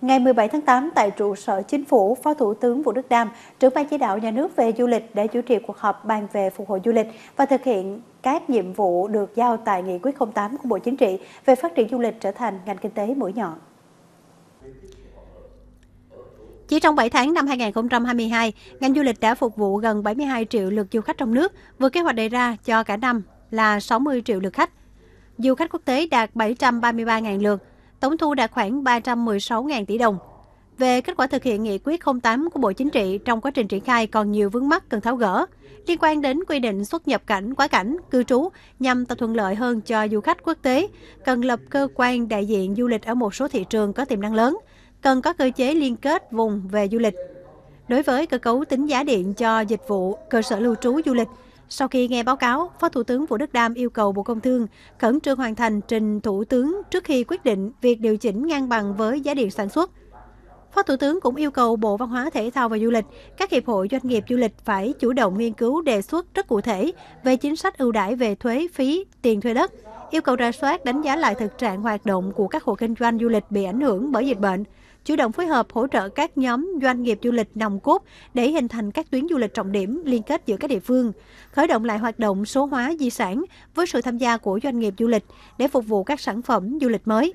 Ngày 17 tháng 8 tại trụ sở chính phủ, Phó Thủ tướng Vũ Đức Đam, trưởng ban chỉ đạo nhà nước về du lịch đã chủ trì cuộc họp bàn về phục hồi du lịch và thực hiện các nhiệm vụ được giao tại Nghị quyết 08 của Bộ Chính trị về phát triển du lịch trở thành ngành kinh tế mũi nhọn. Chỉ trong 7 tháng năm 2022, ngành du lịch đã phục vụ gần 72 triệu lượt du khách trong nước, vượt kế hoạch đề ra cho cả năm là 60 triệu lượt khách. Du khách quốc tế đạt 733.000 lượt, tổng thu đạt khoảng 316.000 tỷ đồng. Về kết quả thực hiện nghị quyết 08 của Bộ Chính trị trong quá trình triển khai còn nhiều vướng mắc cần tháo gỡ liên quan đến quy định xuất nhập cảnh, quá cảnh, cư trú nhằm tạo thuận lợi hơn cho du khách quốc tế, cần lập cơ quan đại diện du lịch ở một số thị trường có tiềm năng lớn, cần có cơ chế liên kết vùng về du lịch. Đối với cơ cấu tính giá điện cho dịch vụ cơ sở lưu trú du lịch, sau khi nghe báo cáo, Phó Thủ tướng Vũ Đức Đam yêu cầu Bộ Công Thương khẩn trương hoàn thành trình Thủ tướng trước khi quyết định việc điều chỉnh ngang bằng với giá điện sản xuất. Phó Thủ tướng cũng yêu cầu Bộ Văn hóa Thể thao và Du lịch, các hiệp hội doanh nghiệp du lịch phải chủ động nghiên cứu đề xuất rất cụ thể về chính sách ưu đãi về thuế, phí, tiền thuê đất, yêu cầu ra soát đánh giá lại thực trạng hoạt động của các hộ kinh doanh du lịch bị ảnh hưởng bởi dịch bệnh, chủ động phối hợp hỗ trợ các nhóm doanh nghiệp du lịch nòng cốt để hình thành các tuyến du lịch trọng điểm liên kết giữa các địa phương, khởi động lại hoạt động số hóa di sản với sự tham gia của doanh nghiệp du lịch để phục vụ các sản phẩm du lịch mới.